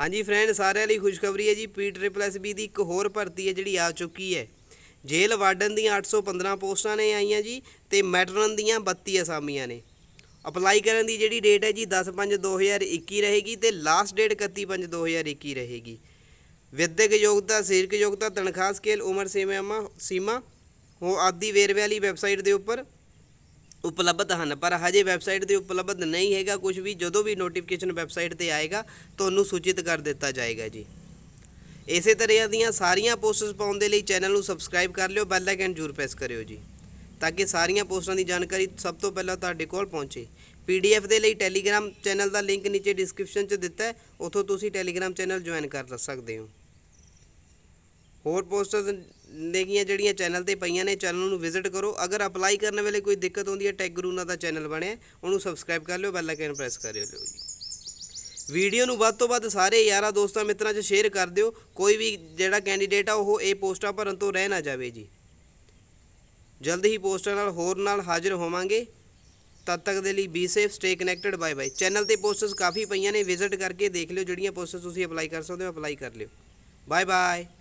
ਹਾਂਜੀ ਫਰੈਂਡ ਸਾਰਿਆਂ ਲਈ ਖੁਸ਼ਖਬਰੀ ਹੈ G P triple S B ਦੀ ਇੱਕ ਹੋਰ ਭਰਤੀ ਹੈ ਜਿਹੜੀ ਆ ਚੁੱਕੀ ਹੈ ਜੇਲ੍ਹ ਵਾਰਡਨ ਦੀਆਂ 815 ਪੋਸਟਾਂ ਨੇ ਆਈਆਂ ਜੀ ਤੇ ਮੈਟਰਨ ਦੀਆਂ 32 ਅਸਾਮੀਆਂ ਨੇ ਅਪਲਾਈ ਕਰਨ ਦੀ ਜਿਹੜੀ ਡੇਟ ਹੈ ਜੀ 10/5/2021 ਰਹੇਗੀ ਤੇ ਲਾਸਟ ਡੇਟ 31/5/2021 ਰਹੇਗੀ ਵਿਦਿਅਕ ਯੋਗਤਾ ਸਰੀਰਕ ਯੋਗਤਾ ਤਨਖਾਹ ਸਕੇਲ ਉਮਰ ਸੀਮਾ ਸੀਮਾ ਹੋ ਆਦੀ ਵੇਰਵੇ ਵਾਲੀ ਵੈਬਸਾਈਟ ਦੇ ਉੱਪਰ ਉਪਲਬਧ ਹਨ ਪਰ ਹਜੇ ਵੈਬਸਾਈਟ ਤੇ ਉਪਲਬਧ ਨਹੀਂ ਹੈਗਾ ਕੁਝ ਵੀ ਜਦੋਂ ਵੀ ਨੋਟੀਫਿਕੇਸ਼ਨ ਵੈਬਸਾਈਟ ਤੇ ਆਏਗਾ ਤੁਹਾਨੂੰ ਸੂਚਿਤ ਕਰ ਦਿੱਤਾ ਜਾਏਗਾ ਜੀ ਇਸੇ ਤਰ੍ਹਾਂ ਦੀਆਂ ਸਾਰੀਆਂ ਪੋਸਟਸ ਪਾਉਣ ਦੇ ਲਈ ਚੈਨਲ ਨੂੰ ਸਬਸਕ੍ਰਾਈਬ ਕਰ ਲਿਓ ਬੈਲ ਆਈਕਨ ਜ਼ਰੂਰ ਪ੍ਰੈਸ ਕਰਿਓ ਜੀ ਤਾਂ ਕਿ ਸਾਰੀਆਂ ਪੋਸਟਾਂ ਦੀ ਜਾਣਕਾਰੀ ਸਭ ਤੋਂ ਪਹਿਲਾਂ ਤੁਹਾਡੇ ਕੋਲ ਪਹੁੰਚੇ ਪੀਡੀਐਫ ਦੇ ਲਈ ਟੈਲੀਗ੍ਰਾਮ ਚੈਨਲ ਦਾ ਲਿੰਕ ਨੀਚੇ ਡਿਸਕ੍ਰਿਪਸ਼ਨ 'ਚ ਦਿੱਤਾ ਹੈ ਉਥੋਂ ਤੁਸੀਂ ਟੈਲੀਗ੍ਰਾਮ ਚੈਨਲ ਜੁਆਇਨ ਕਰ ਸਕਦੇ ਹੋ ਹੋਰ ਪੋਸਟਸ ਨੇਗੀਆਂ ਜਿਹੜੀਆਂ ਚੈਨਲ ਤੇ ਪਈਆਂ ਨੇ ਚੈਨਲ ਨੂੰ ਵਿਜ਼ਿਟ ਕਰੋ ਅਗਰ ਅਪਲਾਈ ਕਰਨ ਵੇਲੇ ਕੋਈ ਦਿੱਕਤ ਆਉਂਦੀ ਹੈ ਟੈਗ ਗਰੂਨਾ ਦਾ ਚੈਨਲ ਬਣਿਆ ਉਹਨੂੰ ਸਬਸਕ੍ਰਾਈਬ ਕਰ ਲਿਓ ਬੈਲ ਆਈਕਨ ਪ੍ਰੈਸ ਕਰ ਲਿਓ ਜੀ ਵੀਡੀਓ ਨੂੰ ਵੱਧ ਤੋਂ ਵੱਧ ਸਾਰੇ ਯਾਰਾਂ ਦੋਸਤਾਂ ਮਿੱਤਰਾਂ 'ਚ ਸ਼ੇਅਰ ਕਰ ਦਿਓ ਕੋਈ ਵੀ ਜਿਹੜਾ ਕੈਂਡੀਡੇਟ ਆ ਉਹ ਇਹ ਪੋਸਟਾਂ ਭਰਨ ਤੋਂ ਰਹਿ ਨਾ ਜਾਵੇ ਜੀ ਜਲਦ ਹੀ ਪੋਸਟਾਂ ਨਾਲ ਹੋਰ ਨਾਲ ਹਾਜ਼ਰ ਹੋਵਾਂਗੇ ਤਦ ਤੱਕ ਦੇ ਲਈ be safe stay connected bye bye channel ਤੇ ਪੋਸਟਸ ਕਾਫੀ ਪਈਆਂ ਨੇ ਵਿਜ਼ਿਟ ਕਰਕੇ ਦੇਖ ਲਿਓ ਜਿਹੜੀਆਂ ਪੋਸਟਸ ਤੁਸੀਂ ਅਪਲਾਈ ਕਰ ਸਕਦੇ ਹੋ ਅਪਲਾਈ ਕਰ ਲਿਓ ਬਾਏ ਬਾਏ